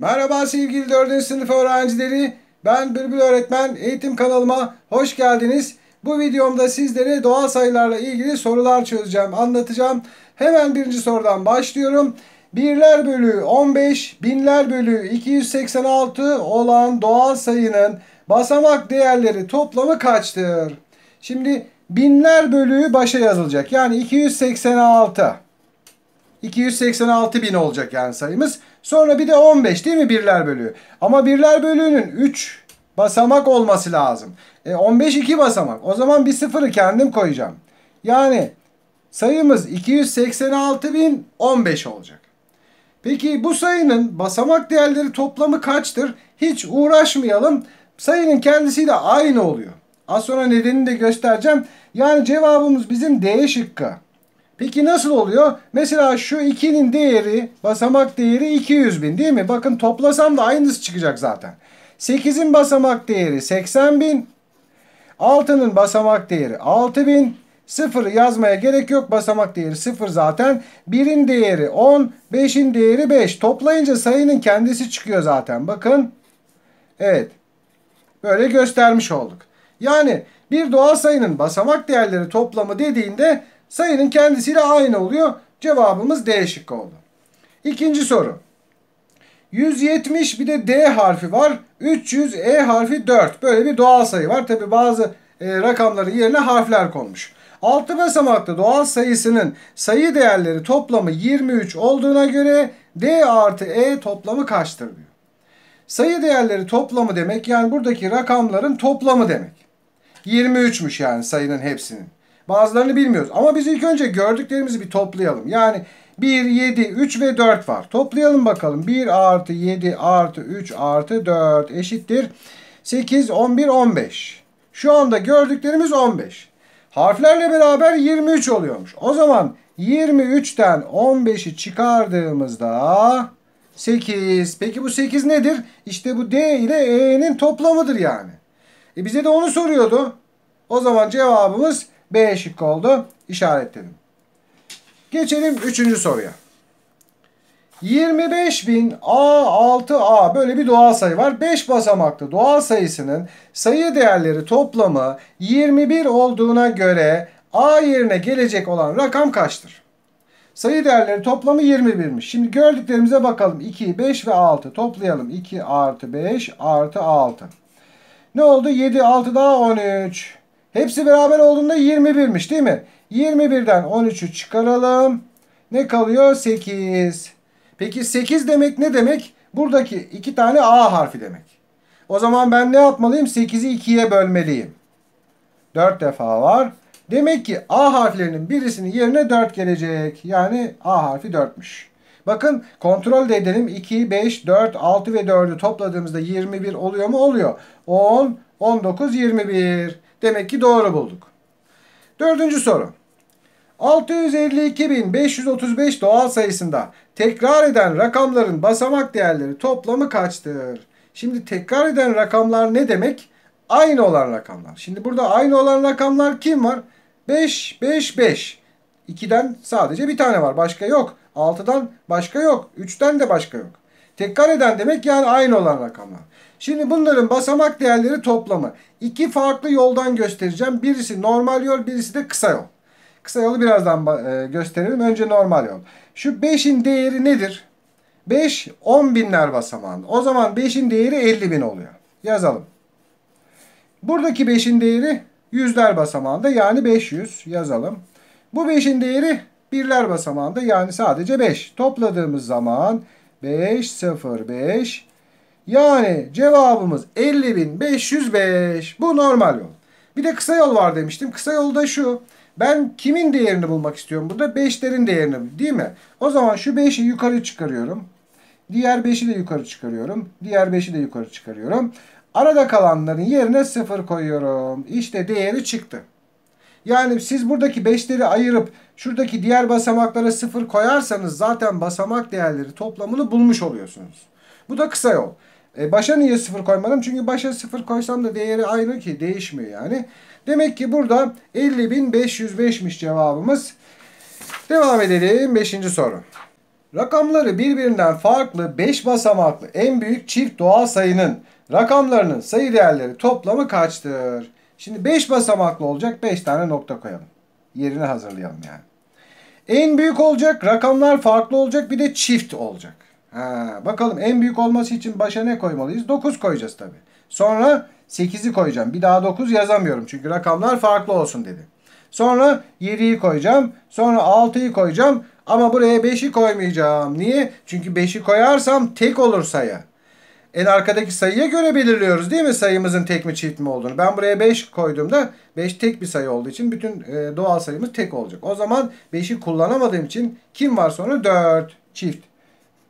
Merhaba sevgili 4. sınıf öğrencileri. Ben Bülbül Öğretmen. Eğitim kanalıma hoş geldiniz. Bu videomda sizlere doğal sayılarla ilgili sorular çözeceğim, anlatacağım. Hemen birinci sorudan başlıyorum. Birler bölü 15, binler bölü 286 olan doğal sayının basamak değerleri toplamı kaçtır? Şimdi binler bölüğü başa yazılacak. Yani 286. 286 bin olacak yani sayımız. Sonra bir de 15 değil mi birler bölüğü? Ama birler bölüğünün 3 basamak olması lazım. E 15 2 basamak. O zaman bir sıfırı kendim koyacağım. Yani sayımız 286 bin 15 olacak. Peki bu sayının basamak değerleri toplamı kaçtır? Hiç uğraşmayalım. Sayının kendisiyle aynı oluyor. Az sonra nedenini de göstereceğim. Yani cevabımız bizim D şıkkı. Peki nasıl oluyor? Mesela şu 2'nin değeri, basamak değeri 200 bin değil mi? Bakın toplasam da aynısı çıkacak zaten. 8'in basamak değeri 80 bin. 6'nın basamak değeri 6 bin. 0'ı yazmaya gerek yok. Basamak değeri 0 zaten. 1'in değeri 10. 5'in değeri 5. Toplayınca sayının kendisi çıkıyor zaten. Bakın. Evet. Böyle göstermiş olduk. Yani bir doğal sayının basamak değerleri toplamı dediğinde sayının kendisiyle aynı oluyor. Cevabımız D şıkkı oldu. İkinci soru. 170 bir de D harfi var. 300 E harfi 4. Böyle bir doğal sayı var. Tabi bazı e, rakamların yerine harfler konmuş. Altı basamaklı doğal sayısının sayı değerleri toplamı 23 olduğuna göre D artı E toplamı kaçtır diyor. Sayı değerleri toplamı demek yani buradaki rakamların toplamı demek. 23'müş yani sayının hepsinin. Bazılarını bilmiyoruz. Ama biz ilk önce gördüklerimizi bir toplayalım. Yani 1, 7, 3 ve 4 var. Toplayalım bakalım. 1 artı 7 artı 3 artı 4 eşittir. 8, 11, 15. Şu anda gördüklerimiz 15. Harflerle beraber 23 oluyormuş. O zaman 23'ten 15'i çıkardığımızda 8. Peki bu 8 nedir? İşte bu D ile E'nin toplamıdır yani. E bize de onu soruyordu. O zaman cevabımız B şıkkı oldu. İşaretledim. Geçelim 3. soruya. 25.000A6A böyle bir doğal sayı var. 5 basamaklı doğal sayısının sayı değerleri toplamı 21 olduğuna göre A yerine gelecek olan rakam kaçtır? Sayı değerleri toplamı 21'miş. Şimdi gördüklerimize bakalım. 2, 5 ve 6 toplayalım. 2 artı 5 artı 6. Ne oldu? 7, 6 daha 13. Hepsi beraber olduğunda 21'miş değil mi? 21'den 13'ü çıkaralım. Ne kalıyor? 8. Peki 8 demek ne demek? Buradaki 2 tane A harfi demek. O zaman ben ne yapmalıyım? 8'i 2'ye bölmeliyim. 4 defa var. Demek ki A harflerinin birisinin yerine 4 gelecek. Yani A harfi 4'müş. Bakın kontrol de edelim. 2, 5, 4, 6 ve 4'ü topladığımızda 21 oluyor mu? Oluyor. 10, 19, 21. Demek ki doğru bulduk. Dördüncü soru. 652.535 doğal sayısında tekrar eden rakamların basamak değerleri toplamı kaçtır? Şimdi tekrar eden rakamlar ne demek? Aynı olan rakamlar. Şimdi burada aynı olan rakamlar kim var? 5, 5, 5. 2'den sadece bir tane var. Başka yok. 6'dan başka yok. 3'ten de başka yok. Tekrar eden demek yani aynı olan rakamlar. Şimdi bunların basamak değerleri toplamı. İki farklı yoldan göstereceğim. Birisi normal yol, birisi de kısa yol. Kısa yolu birazdan e, gösterelim. Önce normal yol. Şu 5'in değeri nedir? 5 10 binler basamağında. O zaman 5'in değeri 50 bin oluyor. Yazalım. Buradaki 5'in değeri yüzler basamağında yani 500 yazalım. Bu 5'in değeri birler basamağında yani sadece 5. Topladığımız zaman 5 0 5 yani cevabımız 50.505. Bu normal yol. Bir de kısa yol var demiştim. Kısa yolda şu. Ben kimin değerini bulmak istiyorum burada? 5'lerin değerini değil mi? O zaman şu 5'i yukarı çıkarıyorum. Diğer 5'i de yukarı çıkarıyorum. Diğer 5'i de yukarı çıkarıyorum. Arada kalanların yerine 0 koyuyorum. İşte değeri çıktı. Yani siz buradaki 5'leri ayırıp şuradaki diğer basamaklara 0 koyarsanız zaten basamak değerleri toplamını bulmuş oluyorsunuz. Bu da kısa yol. E başa niye sıfır koymadım? Çünkü başa sıfır koysam da değeri aynı ki değişmiyor yani. Demek ki burada 50.505'miş cevabımız. Devam edelim 5. soru. Rakamları birbirinden farklı 5 basamaklı en büyük çift doğal sayının rakamlarının sayı değerleri toplamı kaçtır? Şimdi 5 basamaklı olacak 5 tane nokta koyalım. Yerini hazırlayalım yani. En büyük olacak, rakamlar farklı olacak, bir de çift olacak. Ha, bakalım en büyük olması için başa ne koymalıyız? 9 koyacağız tabi. Sonra 8'i koyacağım. Bir daha 9 yazamıyorum çünkü rakamlar farklı olsun dedi. Sonra 7'yi koyacağım. Sonra 6'yı koyacağım. Ama buraya 5'i koymayacağım. Niye? Çünkü 5'i koyarsam tek olur sayı. En arkadaki sayıya göre belirliyoruz değil mi sayımızın tek mi çift mi olduğunu. Ben buraya 5 koyduğumda 5 tek bir sayı olduğu için bütün e, doğal sayımız tek olacak. O zaman 5'i kullanamadığım için kim var sonra? 4 çift.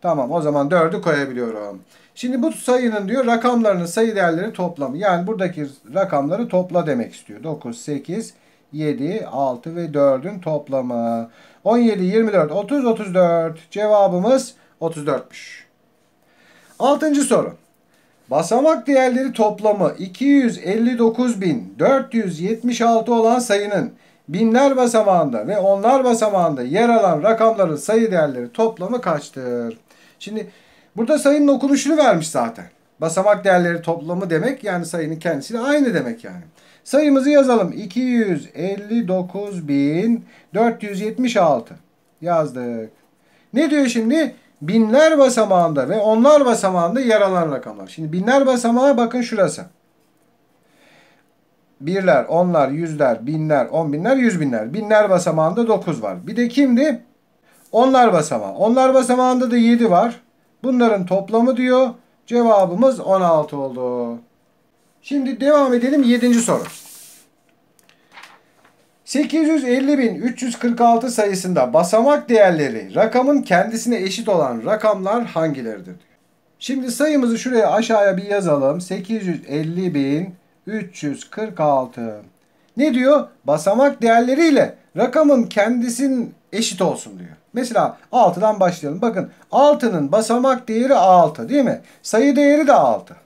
Tamam o zaman 4'ü koyabiliyorum. Şimdi bu sayının diyor rakamlarının sayı değerleri toplamı. Yani buradaki rakamları topla demek istiyor. 9, 8, 7, 6 ve 4'ün toplamı. 17, 24, 30, 34. Cevabımız 34'müş. Altıncı soru. Basamak değerleri toplamı 259.476 olan sayının binler basamağında ve onlar basamağında yer alan rakamların sayı değerleri toplamı kaçtır? Şimdi burada sayının okunuşunu vermiş zaten. Basamak değerleri toplamı demek yani sayının kendisiyle aynı demek yani. Sayımızı yazalım. 259.476 yazdık. Ne diyor şimdi? Binler basamağında ve onlar basamağında yer alan rakamlar. Şimdi binler basamağı bakın şurası. Birler, onlar, yüzler, binler, on binler, yüz binler. Binler basamağında dokuz var. Bir de kimdi? Onlar basamağı. Onlar basamağında da 7 var. Bunların toplamı diyor. Cevabımız 16 oldu. Şimdi devam edelim 7. soru. 850.346 sayısında basamak değerleri rakamın kendisine eşit olan rakamlar hangileridir? Şimdi sayımızı şuraya aşağıya bir yazalım. 850.346. Ne diyor? Basamak değerleriyle rakamın kendisin eşit olsun diyor. Mesela 6'dan başlayalım. Bakın 6'nın basamak değeri 6 değil mi? Sayı değeri de 6.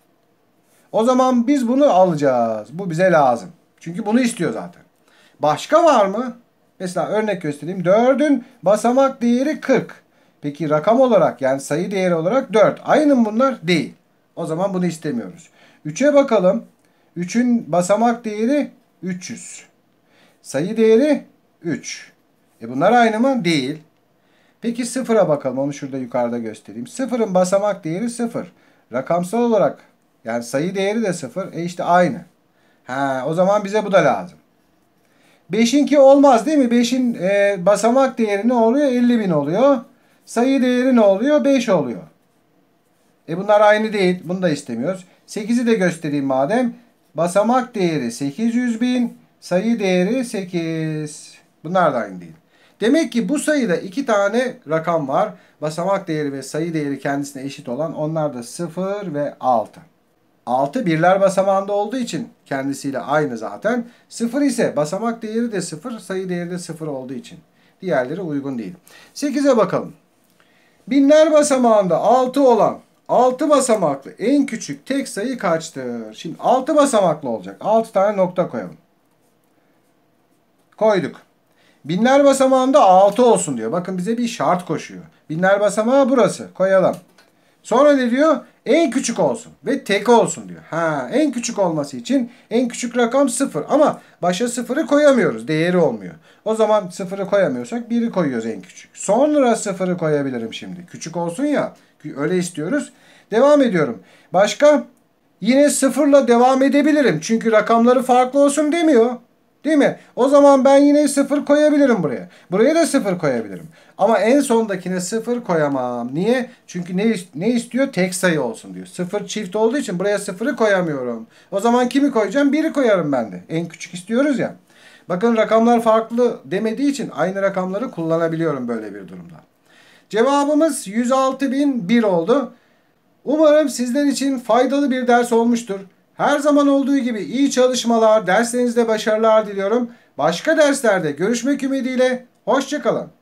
O zaman biz bunu alacağız. Bu bize lazım. Çünkü bunu istiyor zaten. Başka var mı? Mesela örnek göstereyim. 4'ün basamak değeri 40. Peki rakam olarak yani sayı değeri olarak 4. Aynı mı bunlar? Değil. O zaman bunu istemiyoruz. 3'e bakalım. 3'ün basamak değeri 300. Sayı değeri 3. E bunlar aynı mı? Değil. Peki sıfıra bakalım. Onu şurada yukarıda göstereyim. Sıfırın basamak değeri sıfır. Rakamsal olarak yani sayı değeri de sıfır. E işte aynı. Ha, o zaman bize bu da lazım. Beşinki olmaz değil mi? Beşin e, basamak değeri ne oluyor? 50 bin oluyor. Sayı değeri ne oluyor? 5 oluyor. E bunlar aynı değil. Bunu da istemiyoruz. 8'i de göstereyim madem. Basamak değeri 800 bin. Sayı değeri 8. Bunlar da aynı değil. Demek ki bu sayıda iki tane rakam var. Basamak değeri ve sayı değeri kendisine eşit olan onlar da 0 ve 6. 6 birler basamağında olduğu için kendisiyle aynı zaten. 0 ise basamak değeri de 0, sayı değeri de 0 olduğu için. Diğerleri uygun değil. 8'e bakalım. Binler basamağında 6 olan 6 basamaklı en küçük tek sayı kaçtır? Şimdi 6 basamaklı olacak. 6 tane nokta koyalım. Koyduk. Binler basamağında 6 olsun diyor. Bakın bize bir şart koşuyor. Binler basamağı burası. Koyalım. Sonra ne diyor? En küçük olsun ve tek olsun diyor. Ha, en küçük olması için en küçük rakam 0 ama başa 0'ı koyamıyoruz. Değeri olmuyor. O zaman 0'ı koyamıyorsak 1'i koyuyoruz en küçük. Sonra 0'ı koyabilirim şimdi. Küçük olsun ya. Öyle istiyoruz. Devam ediyorum. Başka? Yine 0'la devam edebilirim. Çünkü rakamları farklı olsun demiyor. Değil mi? O zaman ben yine sıfır koyabilirim buraya. Buraya da sıfır koyabilirim. Ama en sondakine sıfır koyamam. Niye? Çünkü ne, ne istiyor? Tek sayı olsun diyor. Sıfır çift olduğu için buraya sıfırı koyamıyorum. O zaman kimi koyacağım? Biri koyarım ben de. En küçük istiyoruz ya. Bakın rakamlar farklı demediği için aynı rakamları kullanabiliyorum böyle bir durumda. Cevabımız 106.001 oldu. Umarım sizler için faydalı bir ders olmuştur. Her zaman olduğu gibi iyi çalışmalar, derslerinizde başarılar diliyorum. Başka derslerde görüşmek ümidiyle, hoşçakalın.